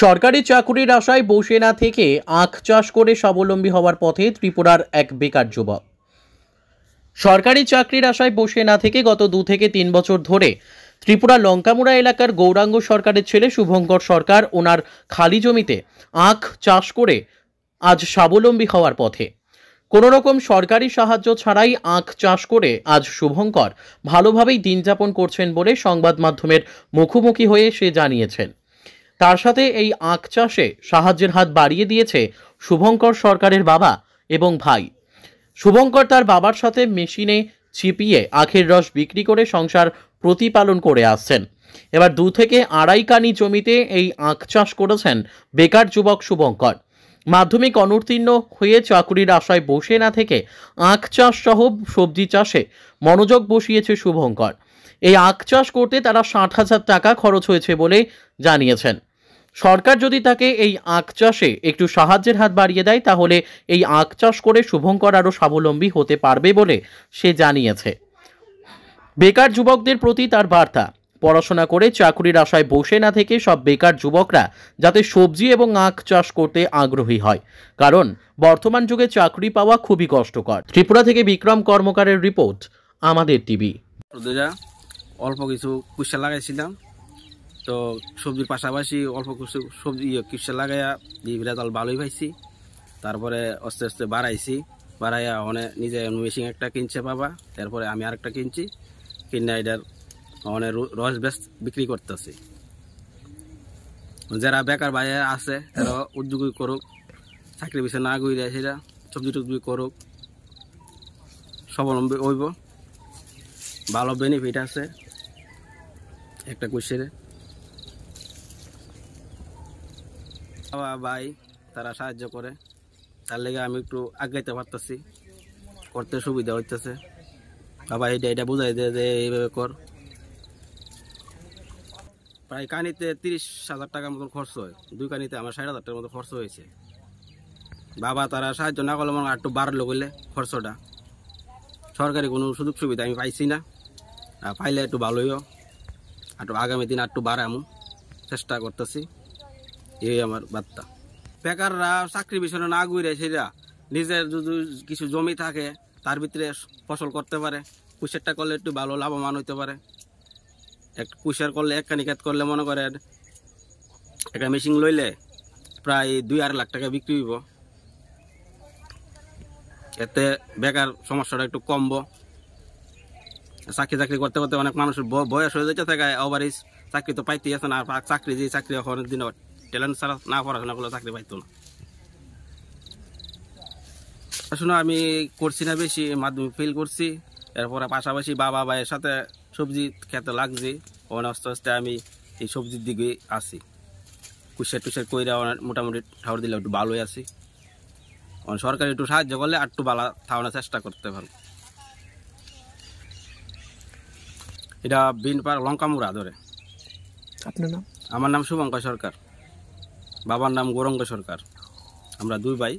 সরকারি চাকুরির আশায় বসে না থেকে আখ চাষ করে স্বাবলম্বী হওয়ার পথে ত্রিপুরার এক বেকার যুবক সরকারি চাকরির আশায় বসে না থেকে গত দু থেকে তিন বছর ধরে ত্রিপুরা লঙ্কামুড়া এলাকার গৌরাঙ্গ সরকারের ছেলে শুভঙ্কর সরকার ওনার খালি জমিতে আখ চাষ করে আজ স্বাবলম্বী হওয়ার পথে কোনো রকম সরকারি সাহায্য ছাড়াই আখ চাষ করে আজ শুভঙ্কর ভালোভাবেই দিন যাপন করছেন বলে সংবাদ মাধ্যমের মুখোমুখি হয়ে সে জানিয়েছেন তার সাথে এই আখ চাষে সাহায্যের হাত বাড়িয়ে দিয়েছে শুভঙ্কর সরকারের বাবা এবং ভাই শুভঙ্কর তার বাবার সাথে মেশিনে ছিপিয়ে আখের রস বিক্রি করে সংসার প্রতিপালন করে আসছেন এবার দু থেকে আড়াই কানি জমিতে এই আখ চাষ করেছেন বেকার যুবক শুভঙ্কর মাধ্যমিক অনুত্তীর্ণ হয়ে চাকুরির আশায় বসে না থেকে আখ চাষ সহ সবজি চাষে মনোযোগ বসিয়েছে শুভঙ্কর এই আখ চাষ করতে তারা ষাট হাজার টাকা খরচ হয়েছে বলে জানিয়েছেন সরকার যদি তাকে এই আখ চাষে একটু সাহায্যের হাত বাড়িয়ে দেয় তাহলে এই আখ চাষ করে শুভঙ্কর আরও স্বাবলম্বী হতে পারবে বলে সে জানিয়েছে বেকার যুবকদের প্রতি তার বার্তা পড়াশোনা করে চাকরির আশায় বসে না থেকে সব বেকার যুবকরা যাতে সবজি এবং আখ চাষ করতে আগ্রহী হয় কারণ বর্তমান যুগে চাকরি পাওয়া খুবই কষ্টকর ত্রিপুরা থেকে বিক্রম কর্মকারের রিপোর্ট আমাদের টিভি অল্প কিছু কুশা লাগাইছিলাম তো সবজির পাশাপাশি অল্প কিছু সবজি ইয়ে কৃষি লাগাইয়া এই অল ভালোই পাইছি তারপরে আস্তে আস্তে বাড়াইছি বাড়াইয়া অনে নিজে মেশিন একটা কিনছে বাবা তারপরে আমি আরেকটা কিনছি কিনে এটার অনেক রস বেস বিক্রি করতেছি যারা বেকার বাইরে আছে তারা উদ্যোগী করুক চাকরি পিছিয়ে না ঘুরে সেটা সবজি টবজি করুক স্বাবলম্বী হইব ভালো বেনিফিট আছে একটা কুশের বাবা ভাই তারা সাহায্য করে তার লেগে আমি একটু আগাইতে পারতেছি করতে সুবিধা হইতেছে বাবা এটা এটা বুঝাই দেয় যে এইভাবে কর প্রায় কানিতে তিরিশ হাজার টাকার মতন খরচ হয় দুই কানিতে আমার ষাট হাজার টাকার মতো খরচ হয়েছে বাবা তারা সাহায্য না করলে মনে একটু বাড়লো গেলে খরচটা সরকারি কোনো সুযোগ সুবিধা আমি পাইছি না আর পাইলে একটু ভালোইও একটু আগামী দিন একটু বাড়ামু চেষ্টা করতেছি এই আমার বার্তা বেকাররা চাকরি পিছনে না ঘুরে সেটা নিজের যদি কিছু জমি থাকে তার ভিতরে ফসল করতে পারে কুশেরটা করলে একটু ভালো লাভবান হইতে পারে এক কুশের করলে এক কানিকাত করলে মনে করেন একটা মেশিন লইলে প্রায় দুই আড়াই লাখ টাকা বিক্রি হইব এতে বেকার সমস্যাটা একটু কমবো চাকরি চাকরি করতে করতে অনেক মানুষের বয়স হয়ে যেতে থাকে ওভারিজ চাকরি তো পাইতেই আছে না আর চাকরি যে চাকরি এখন দিন ট্যালেন্ট ছাড়া না পড়াশোনা করলে চাকরি পাইতো না আসলে আমি করছি না বেশি মাধ্যমিক ফেল করছি এরপরে পাশাপাশি বাবা ভাইয়ের সাথে সবজি খেতে লাগছে ওখানে আস্তে আস্তে আমি এই সবজির দিকে আসি কুসের টুসের কইরা মোটামুটি ঠাউর দিলে একটু ভালোই আছি সরকার একটু সাহায্য করলে আর একটু ভালো থাকানোর চেষ্টা করতে পারো এটা পার লঙ্কা মুড়া ধরে আপনার নাম আমার নাম শুভঙ্কর সরকার বাবার নাম গৌরঙ্গ সরকার আমরা দুই ভাই